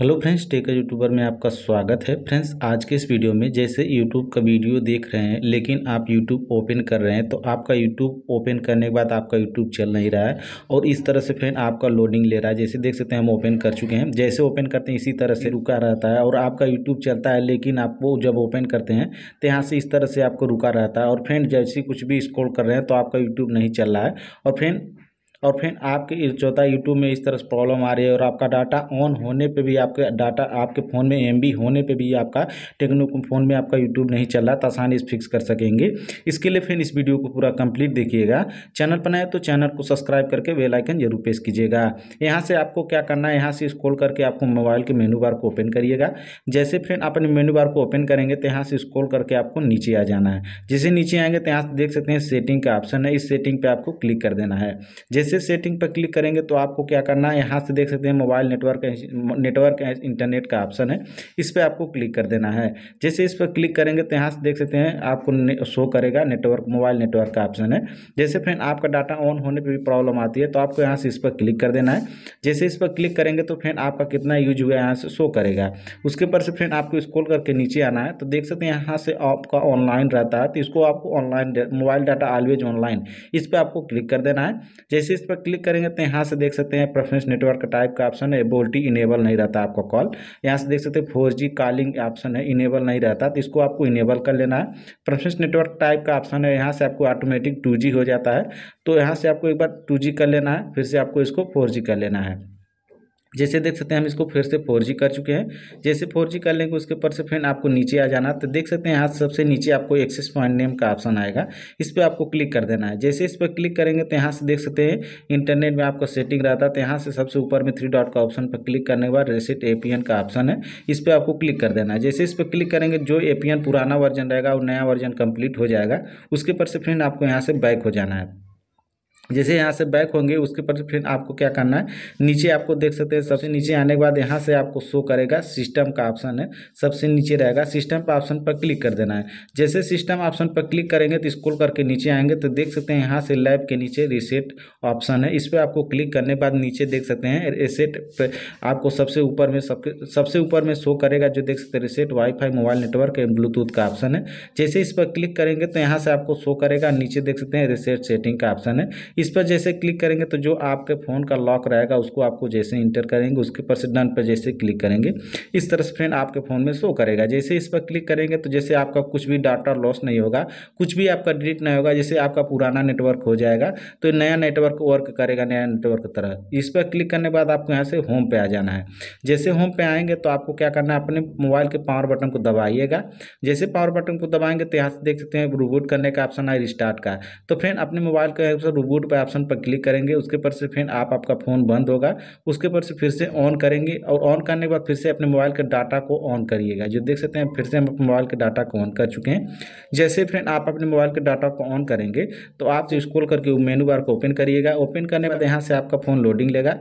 hello friends टेका YouTuber में आपका स्वागत है फ्रेंड्स आज के इस वीडियो में जैसे यूट्यूब का वीडियो देख रहे हैं लेकिन आप यूट्यूब ओपन कर रहे हैं तो आपका यूट्यूब ओपन करने के बाद आपका यूट्यूब चल नहीं रहा है और इस तरह से फ्रेंड आपका लोडिंग ले रहा है जैसे देख सकते हैं हम ओपन कर चुके हैं जैसे ओपन करते हैं इसी तरह से रुका रहता है और आपका यूट्यूब चलता है लेकिन आप वो जब ओपन करते हैं तो यहाँ से इस तरह से आपको रुका रहता है और फ्रेंड जैसे कुछ भी स्कोर कर रहे हैं तो आपका यूट्यूब नहीं चल रहा है और फ्रेंड और फ्रेंड आपके इस चौथा यूट्यूब में इस तरह से प्रॉब्लम आ रही है और आपका डाटा ऑन होने पे भी आपके डाटा आपके फ़ोन में एम होने पे भी आपका टेक्नो फ़ोन में आपका यूट्यूब नहीं चल रहा तो आसानी से फिक्स कर सकेंगे इसके लिए फ्रेंड इस वीडियो को पूरा कंप्लीट देखिएगा चैनल पर बनाए तो चैनल को सब्सक्राइब करके वेलाइकन जरूर प्रेस कीजिएगा यहाँ से आपको क्या करना है यहाँ से स्क्रॉल करके आपको मोबाइल के मेनू बार को ओपन करिएगा जैसे फ्रेंड अपने मेनू बार को ओपन करेंगे तो यहाँ से स्क्रॉल करके आपको नीचे आ जाना है जैसे नीचे आएंगे तो यहाँ से देख सकते हैं सेटिंग का ऑप्शन है इस सेटिंग पर आपको क्लिक कर देना है जैसे जैसे सेटिंग पर क्लिक करेंगे तो आपको क्या करना है यहाँ से देख सकते हैं मोबाइल नेटवर्क नेटवर्क इंटरनेट का ऑप्शन है इस पर आपको क्लिक कर देना है जैसे इस पर क्लिक करेंगे तो यहाँ से देख सकते हैं आपको शो करेगा नेटवर्क मोबाइल नेटवर्क का ऑप्शन है जैसे फ्रेंड आपका डाटा ऑन होने पर भी प्रॉब्लम आती है तो आपको यहाँ से इस पर क्लिक कर देना है जैसे इस पर क्लिक करेंगे तो फ्रेंड आपका कितना यूज हुआ यहाँ से शो करेगा उसके ऊपर से फ्रेंड आपको स्कोल करके नीचे आना है तो देख सकते हैं यहाँ से आपका ऑनलाइन रहता है तो इसको आपको online mobile data always online इस पर आपको क्लिक कर देना है जैसे इस पर क्लिक करेंगे तो यहाँ से देख सकते हैं प्रेफरेंस नेटवर्क टाइप का ऑप्शन है बोल्टी इनेबल नहीं रहता आपका कॉल यहाँ से देख सकते हैं फोर कॉलिंग ऑप्शन है इनेबल नहीं रहता तो इसको आपको इनेबल कर लेना है प्रेफरेंस नेटवर्क टाइप का ऑप्शन है यहाँ से आपको ऑटोमेटिक टू हो जाता है तो यहाँ से आपको एक बार टू कर लेना है फिर से आपको इसको फोर कर लेना है जैसे देख सकते हैं हम इसको फिर से फोर जी कर चुके हैं जैसे फोर जी कर लेंगे उसके ऊपर से फ्रेंड आपको नीचे आ जाना तो देख सकते हैं यहाँ सबसे नीचे आपको एक्सेस पॉइंट नेम का ऑप्शन आएगा इस पर आपको क्लिक कर देना है जैसे इस पर क्लिक करेंगे तो यहाँ से देख सकते हैं इंटरनेट में आपका सेटिंग रहता है तो यहाँ से सबसे ऊपर में थ्री डॉट का ऑप्शन पर क्लिक करने के बाद रेसिट ए का ऑप्शन है इस पर आपको क्लिक कर देना है जैसे इस पर क्लिक करेंगे जो ए पुराना वर्जन रहेगा और नया वर्जन कम्प्लीट हो जाएगा उसके ऊपर से फ्रेंड आपको यहाँ से बैक हो जाना है जैसे यहाँ से बैक होंगे उसके पर फिर आपको क्या करना है नीचे आपको देख सकते हैं सबसे नीचे आने के बाद यहाँ से आपको शो करेगा सिस्टम का ऑप्शन है सबसे नीचे रहेगा सिस्टम पर ऑप्शन पर क्लिक कर देना है जैसे सिस्टम ऑप्शन पर क्लिक करेंगे तो स्क्रॉल करके नीचे आएंगे तो देख सकते हैं यहाँ से लैब के नीचे रिसेट ऑप्शन है इस पर आपको क्लिक करने के बाद नीचे देख सकते हैं रिसेट आपको सबसे ऊपर में सबके सबसे ऊपर में शो करेगा जो देख सकते हैं reset WiFi mobile network and Bluetooth का ऑप्शन है जैसे इस पर क्लिक करेंगे तो यहाँ से आपको शो करेगा नीचे देख सकते हैं रिसेट सेटिंग का ऑप्शन है इस पर जैसे क्लिक करेंगे तो जो आपके फ़ोन का लॉक रहेगा उसको आपको जैसे इंटर करेंगे उसके ऊपर से डन पर जैसे क्लिक करेंगे इस तरह से फ्रेंड आपके फ़ोन में शो करेगा जैसे इस पर क्लिक करेंगे तो जैसे आपका कुछ भी डाटा लॉस नहीं होगा कुछ भी आपका डिलीट नहीं होगा जैसे आपका पुराना नेटवर्क हो जाएगा तो नया नेटवर्क वर्क करेगा नया नेटवर्क तरह इस पर क्लिक करने के बाद आपको यहाँ से होम पे आ जाना है जैसे होम पे आएंगे तो आपको क्या करना है अपने मोबाइल के पावर बटन को दबाइएगा जैसे पावर बटन को दबाएंगे तो यहाँ से देख सकते हैं रूबूट करने का ऑप्शन है रिस्टार्ट का तो फ्रेंड अपने मोबाइल का रिबूट म्यूट पर ऑप्शन पर क्लिक करेंगे उसके पर से फिर आप आपका फ़ोन बंद होगा उसके पर से फिर से ऑन करेंगे और ऑन करने के बाद फिर से अपने मोबाइल के डाटा को ऑन करिएगा जो देख सकते हैं फिर से हम अपने मोबाइल के डाटा को ऑन कर चुके हैं जैसे फ्रेंड आप अपने मोबाइल के डाटा को ऑन करेंगे तो आप जो स्क्रोल करके मेनू बार को ओपन करिएगा ओपन करने के बाद यहाँ से आपका फ़ोन लोडिंग लेगा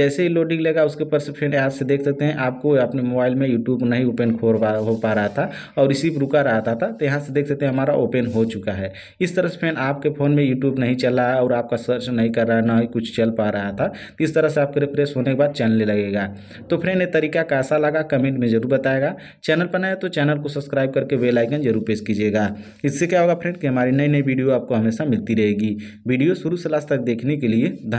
जैसे ही लोडिंग लेगा उसके पर से फ्रेंड यहाँ से देख सकते हैं आपको अपने मोबाइल में यूट्यूब नहीं ओपन हो पा रहा था और इसी रुका रहा था तो यहाँ से देख सकते हैं हमारा ओपन हो चुका है इस तरह से फ्रेंड आपके फ़ोन में यूट्यूब नहीं चला और आप आपका सर्च नहीं कर रहा है ना ही कुछ चल पा रहा था तो इस तरह से आपके रिफ्रेश होने के बाद चलने लगेगा तो फ्रेंड ये तरीका कैसा लगा कमेंट में जरूर बताएगा चैनल पर नए तो चैनल को सब्सक्राइब करके बेल आइकन जरूर प्रेस कीजिएगा इससे क्या होगा फ्रेंड कि हमारी नई नई वीडियो आपको हमेशा मिलती रहेगी वीडियो शुरू से लास्ट तक देखने के लिए धन्यवाद